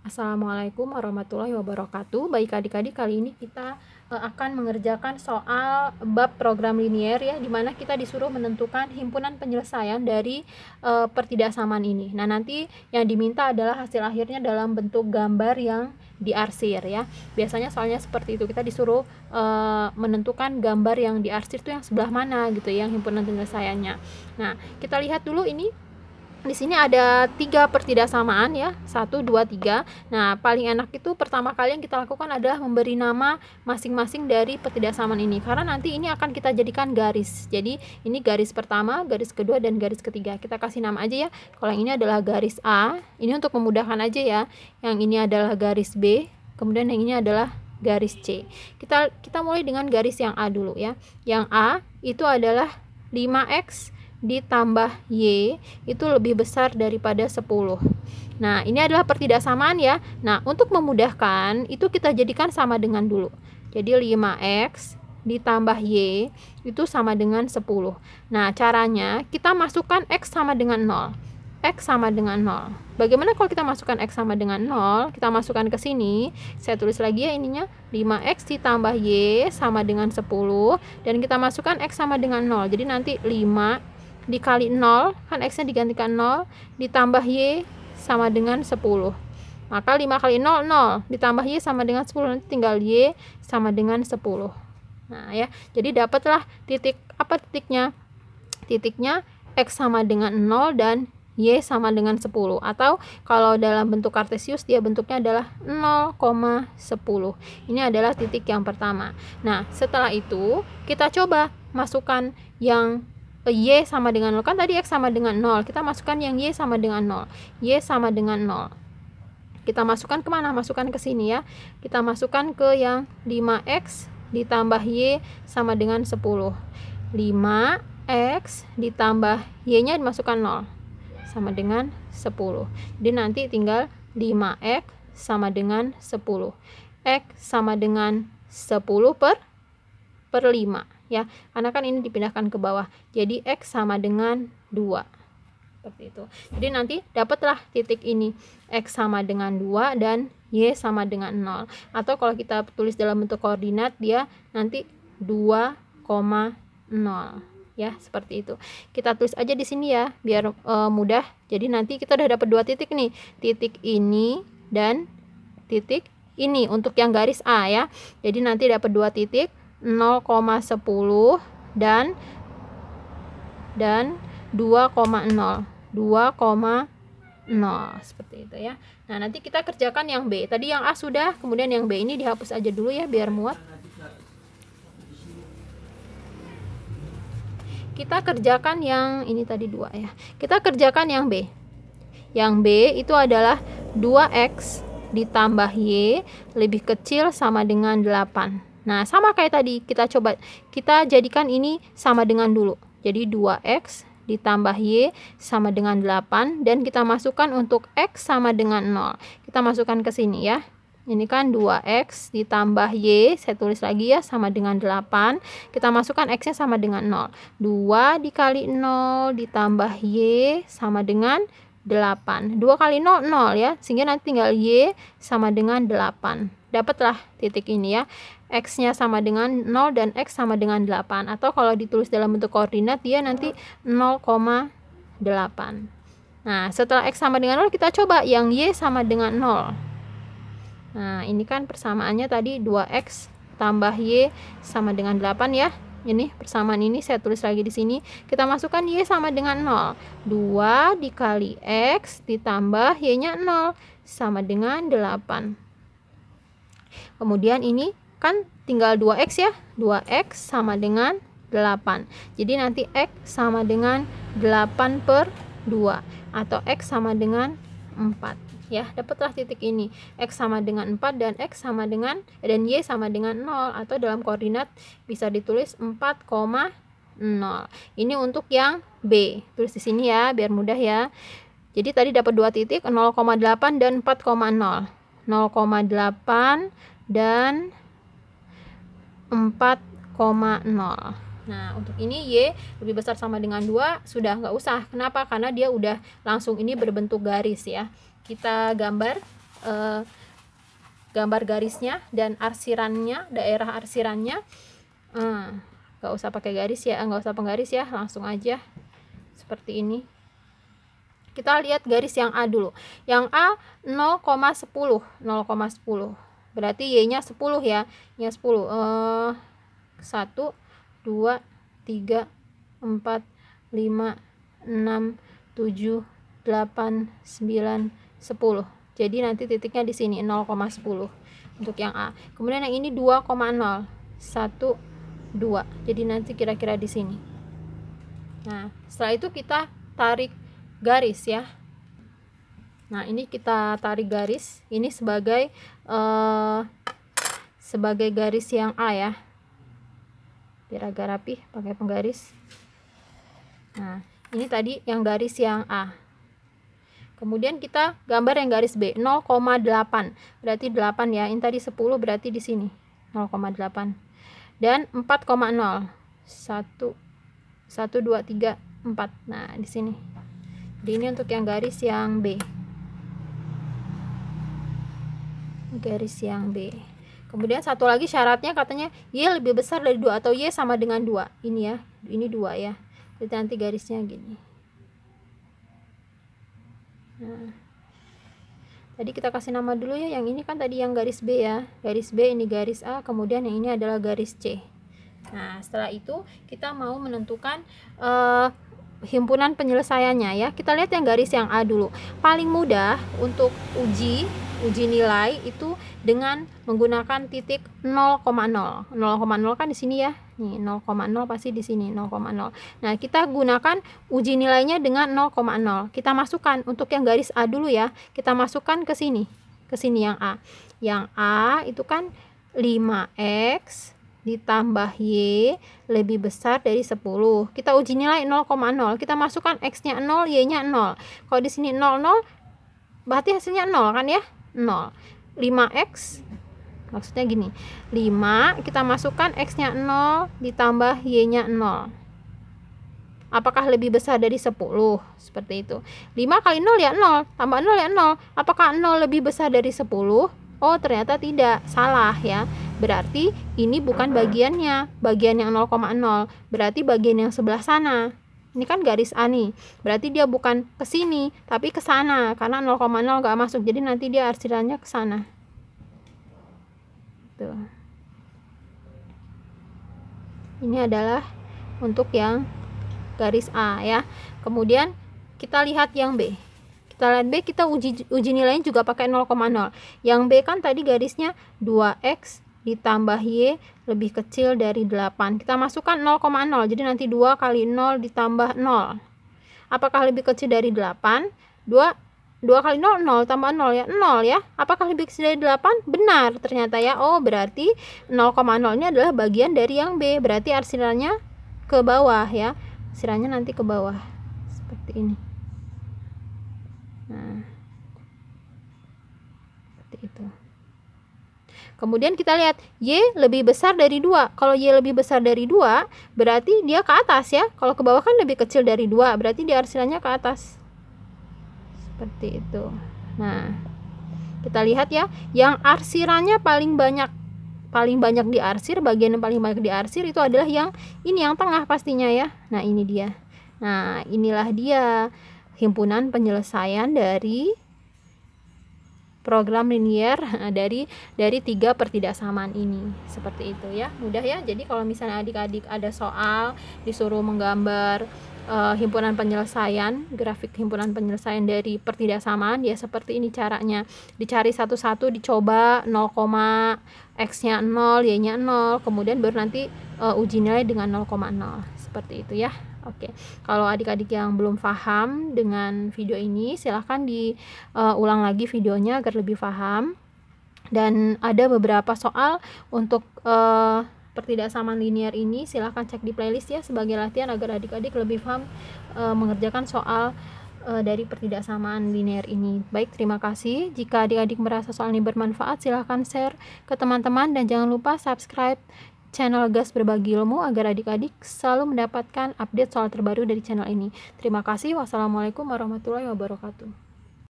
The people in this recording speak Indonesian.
Assalamualaikum warahmatullahi wabarakatuh. Baik adik-adik, kali ini kita e, akan mengerjakan soal bab program linier ya, dimana kita disuruh menentukan himpunan penyelesaian dari uh, e, pertidaksamaan ini. Nah nanti yang diminta adalah hasil akhirnya dalam bentuk gambar yang diarsir ya. Biasanya soalnya seperti itu kita disuruh uh, menentukan gambar yang diarsir itu yang sebelah mana gitu, ya, yang himpunan penyelesaiannya. Nah kita lihat dulu ini di sini ada tiga pertidaksamaan ya satu dua tiga nah paling enak itu pertama kali yang kita lakukan adalah memberi nama masing-masing dari pertidaksamaan ini karena nanti ini akan kita jadikan garis jadi ini garis pertama garis kedua dan garis ketiga kita kasih nama aja ya kalau yang ini adalah garis A ini untuk memudahkan aja ya yang ini adalah garis B kemudian yang ini adalah garis C kita kita mulai dengan garis yang A dulu ya yang A itu adalah 5x ditambah Y itu lebih besar daripada 10. Nah, ini adalah pertidaksamaan ya. Nah, untuk memudahkan itu kita jadikan sama dengan dulu. Jadi 5X ditambah Y itu sama dengan 10. Nah, caranya kita masukkan X sama dengan 0. X sama dengan 0. Bagaimana kalau kita masukkan X sama dengan 0? Kita masukkan ke sini. Saya tulis lagi ya ininya. 5X ditambah Y sama dengan 10. Dan kita masukkan X sama dengan 0. Jadi nanti dikali 0 kan x-nya digantikan 0 ditambah y sama dengan 10 maka 5 kali 0 0 ditambah y sama dengan 10 nanti tinggal y sama dengan 10 nah ya jadi dapatlah titik apa titiknya titiknya x sama dengan 0 dan y sama dengan 10 atau kalau dalam bentuk kartesius dia bentuknya adalah 0,10 ini adalah titik yang pertama nah setelah itu kita coba masukkan yang Y sama dengan 0 kan tadi X sama dengan 0 kita masukkan yang Y sama dengan 0 Y sama dengan 0 kita masukkan kemana? masukkan ke sini ya kita masukkan ke yang 5X ditambah Y sama dengan 10 5X ditambah Y nya dimasukkan 0 sama dengan 10 jadi nanti tinggal 5X sama dengan 10 X sama dengan 10 per per 5 ya karena kan ini dipindahkan ke bawah jadi X sama dengan 2 seperti itu. Jadi nanti dapatlah titik ini x sama dengan 2 dan y sama dengan 0. Atau kalau kita tulis dalam bentuk koordinat dia nanti 2,0 ya, seperti itu. Kita tulis aja di sini ya biar e, mudah. Jadi nanti kita udah dapat dua titik nih, titik ini dan titik ini untuk yang garis A ya. Jadi nanti dapat dua titik 0,10 dan dan 2,0 2,0 seperti itu ya nah nanti kita kerjakan yang B tadi yang A sudah kemudian yang B ini dihapus aja dulu ya biar muat kita kerjakan yang ini tadi dua ya kita kerjakan yang B yang B itu adalah 2X ditambah Y lebih kecil sama dengan 8 Nah, sama kayak tadi, kita coba kita jadikan ini sama dengan dulu. Jadi 2x ditambah Y sama dengan 8 dan kita masukkan untuk X sama dengan 0. Kita masukkan ke sini ya. Ini kan 2X ditambah Y, saya tulis lagi ya, sama dengan 8. Kita masukkan X-nya sama dengan 0. 2 dikali 0 ditambah Y sama dengan 8. 2 kali 0, 0 ya. Sehingga nanti tinggal Y sama dengan 8. Dapatlah titik ini ya. X-nya sama dengan 0 dan X sama dengan 8. Atau kalau ditulis dalam bentuk koordinat, dia nanti 0,8. Nah, setelah X sama dengan 0, kita coba yang Y sama dengan 0. Nah, ini kan persamaannya tadi 2X tambah Y sama dengan 8 ya ini persamaan ini saya tulis lagi di sini kita masukkan y sama dengan 0 2 dikali x ditambah y nya 0 sama dengan 8 kemudian ini kan tinggal 2x ya 2x sama dengan 8 jadi nanti x sama dengan 8 per 2 atau x sama dengan 4 ya dapatlah titik ini x sama dengan 4 dan x sama dengan dan y sama dengan 0 atau dalam koordinat bisa ditulis 4, 0. Ini untuk yang B. Tulis di sini ya, biar mudah ya. Jadi tadi dapat dua titik 0,8 dan 4,0. 0,8 dan 4,0. Nah, untuk ini Y lebih besar sama dengan 2 sudah nggak usah. Kenapa? Karena dia udah langsung ini berbentuk garis ya kita gambar uh, gambar garisnya dan arsirannya daerah arsirannya ah, nggak eh, usah pakai garis ya nggak usah penggaris ya langsung aja seperti ini kita lihat garis yang A dulu yang A 0,10 0,10 berarti Y nya 10 ya Y 10 uh, 1 2 3 4 5 6 7 8 9 10 jadi nanti titiknya di sini 0,10 untuk yang A kemudian yang ini 2,0 1 2 jadi nanti kira-kira di sini nah setelah itu kita tarik garis ya nah ini kita tarik garis ini sebagai uh, sebagai garis yang A ya biar agak rapi pakai penggaris nah ini tadi yang garis yang A Kemudian kita gambar yang garis B 0,8. Berarti 8 ya. Ini tadi 10 berarti di sini 0,8. Dan 4,0. 1 1 2 3 4. Nah, di sini. Jadi ini untuk yang garis yang B. Garis yang B. Kemudian satu lagi syaratnya katanya Y lebih besar dari 2 atau Y sama dengan 2. Ini ya. Ini 2 ya. Jadi nanti garisnya gini. Hmm. tadi kita kasih nama dulu ya yang ini kan tadi yang garis B ya garis B ini garis A kemudian yang ini adalah garis C nah setelah itu kita mau menentukan uh, himpunan penyelesaiannya ya kita lihat yang garis yang A dulu paling mudah untuk uji uji nilai itu dengan menggunakan titik 0,0. 0,0 kan di sini ya. Nih 0,0 pasti di sini 0,0. Nah, kita gunakan uji nilainya dengan 0,0. Kita masukkan untuk yang garis A dulu ya. Kita masukkan ke sini. Ke sini yang A. Yang A itu kan 5x ditambah Y lebih besar dari 10. Kita uji nilai 0,0. Kita masukkan X-nya 0, Y-nya 0. Kalau di sini 0,0 berarti hasilnya 0 kan ya? 0 5x maksudnya gini 5 kita masukkan x nya 0 ditambah y nya 0 apakah lebih besar dari 10 seperti itu 5 kali 0 ya 0 tambah 0 ya 0 apakah 0 lebih besar dari 10 oh ternyata tidak salah ya berarti ini bukan bagiannya bagian yang 0,0 berarti bagian yang sebelah sana ini kan garis A nih berarti dia bukan ke sini tapi ke sana karena 0,0 nggak masuk jadi nanti dia arsirannya ke sana ini adalah untuk yang garis A ya kemudian kita lihat yang B kita lihat B kita uji uji nilainya juga pakai 0,0 yang B kan tadi garisnya 2x ditambah Y lebih kecil dari 8. Kita masukkan 0,0, jadi nanti 2 kali 0 ditambah 0. Apakah lebih kecil dari 8? 2, 2 kali 0, 0 tambah 0 ya, 0 ya. Apakah lebih kecil dari 8? Benar ternyata ya. Oh, berarti 0,0 ini adalah bagian dari yang B. Berarti arsirannya ke bawah ya. Arsirannya nanti ke bawah. Seperti ini. Nah. Seperti itu. Kemudian kita lihat Y lebih besar dari 2. Kalau Y lebih besar dari 2, berarti dia ke atas ya. Kalau ke bawah kan lebih kecil dari 2, berarti dia arsilannya ke atas. Seperti itu. Nah, kita lihat ya, yang arsirannya paling banyak paling banyak diarsir, bagian yang paling banyak diarsir itu adalah yang ini yang tengah pastinya ya. Nah, ini dia. Nah, inilah dia himpunan penyelesaian dari program linier dari dari tiga pertidaksamaan ini seperti itu ya mudah ya jadi kalau misalnya adik-adik ada soal disuruh menggambar uh, himpunan penyelesaian grafik himpunan penyelesaian dari pertidaksamaan ya seperti ini caranya dicari satu-satu dicoba 0, x-nya 0 y-nya 0 kemudian baru nanti uh, uji nilai dengan 0,0 seperti itu ya Oke, okay. kalau adik-adik yang belum paham dengan video ini, silahkan diulang eh, uh, lagi videonya agar lebih paham. Dan ada beberapa soal untuk uh, pertidaksamaan linear ini, silahkan cek di playlist ya sebagai latihan agar adik-adik lebih paham uh, eh, mengerjakan soal uh, dari pertidaksamaan linear ini. Baik, terima kasih. Jika adik-adik merasa soal ini bermanfaat, silahkan share ke teman-teman dan jangan lupa subscribe channel Gas Berbagi Ilmu agar adik-adik selalu mendapatkan update soal terbaru dari channel ini. Terima kasih. Wassalamualaikum warahmatullahi wabarakatuh.